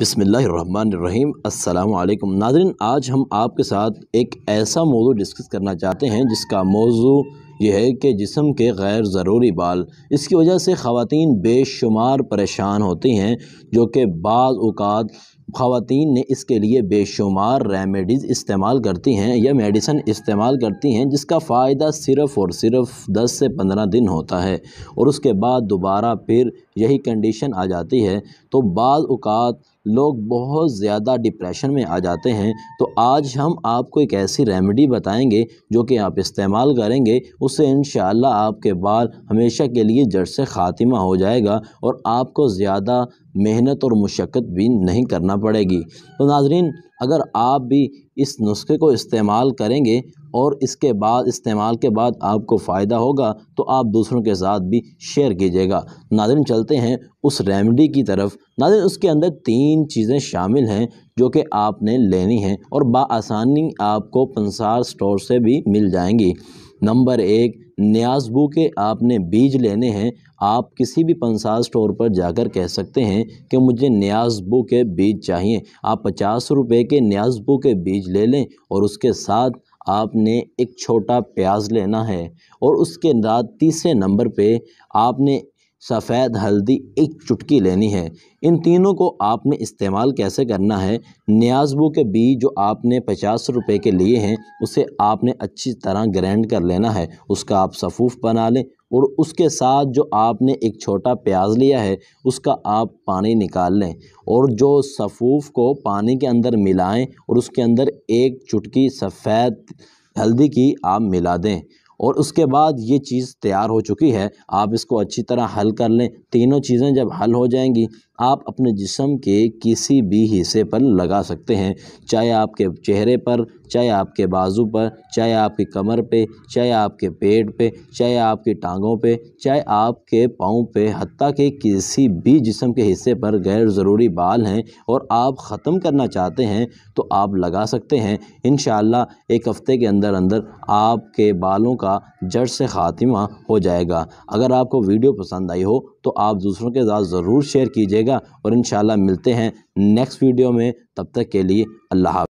बिसमीम् अल्लाम नाजरन आज हम आपके साथ एक ऐसा मौजू डिस्कस करना चाहते हैं जिसका मौजू यह है कि जिसम के गैर ज़रूरी बाल इसकी वजह से ख़वान बेशुमार परेशान होती हैं जो कि बाज़ अवत ने इसके लिए बेशुमार रेमेडीज़ इस्तेमाल करती हैं या मेडिसन इस्तेमाल करती हैं जिसका फ़ायदा सिर्फ़ और सिर्फ दस से पंद्रह दिन होता है और उसके बाद दोबारा फिर यही कंडीशन आ जाती है तो बाज़ अवत लोग बहुत ज़्यादा डिप्रेशन में आ जाते हैं तो आज हम आपको एक ऐसी रेमेडी बताएंगे जो कि आप इस्तेमाल करेंगे उससे इन आपके बाल हमेशा के लिए जड़ से ख़ात्मा हो जाएगा और आपको ज़्यादा मेहनत और मशक्क़त भी नहीं करना पड़ेगी तो नाजरीन अगर आप भी इस नुस्खे को इस्तेमाल करेंगे और इसके बाद इस्तेमाल के बाद आपको फ़ायदा होगा तो आप दूसरों के साथ भी शेयर कीजिएगा नादिन चलते हैं उस रेमडी की तरफ नादिन उसके अंदर तीन चीज़ें शामिल हैं जो कि आपने लेनी हैं और बासानी आपको पंसार स्टोर से भी मिल जाएंगी नंबर एक न्याजबू के आपने बीज लेने हैं आप किसी भी पंसार स्टोर पर जाकर कह सकते हैं कि मुझे न्याजबू के बीज चाहिए आप पचास रुपये के न्याजबू के बीज ले लें और उसके साथ आपने एक छोटा प्याज लेना है और उसके बाद तीसरे नंबर पे आपने सफ़ेद हल्दी एक चुटकी लेनी है इन तीनों को आपने इस्तेमाल कैसे करना है न्याजबू के बीज जो आपने पचास रुपए के लिए हैं उसे आपने अच्छी तरह ग्रैंड कर लेना है उसका आप सफ़ूफ़ बना लें और उसके साथ जो आपने एक छोटा प्याज लिया है उसका आप पानी निकाल लें और जो सफ़ूफ को पानी के अंदर मिलाएं और उसके अंदर एक चुटकी सफ़ेद हल्दी की आप मिला दें और उसके बाद ये चीज़ तैयार हो चुकी है आप इसको अच्छी तरह हल कर लें तीनों चीज़ें जब हल हो जाएंगी आप अपने जिसम के किसी भी हिस्से पर लगा सकते हैं चाहे आपके चेहरे पर चाहे आपके बाजू पर चाहे आपकी कमर पे चाहे आपके पेट पे चाहे आपकी टांगों पे चाहे आपके पाँव पे हती के किसी भी जिसम के हिस्से पर गैर ज़रूरी बाल हैं और आप ख़त्म करना चाहते हैं तो आप लगा सकते हैं इन एक हफ़्ते के अंदर अंदर आपके बालों का का जड़ से ख़ात्मा हो जाएगा अगर आपको वीडियो पसंद आई हो तो आप दूसरों के साथ ज़रूर शेयर कीजिएगा और इन मिलते हैं नेक्स्ट वीडियो में तब तक के लिए अल्लाह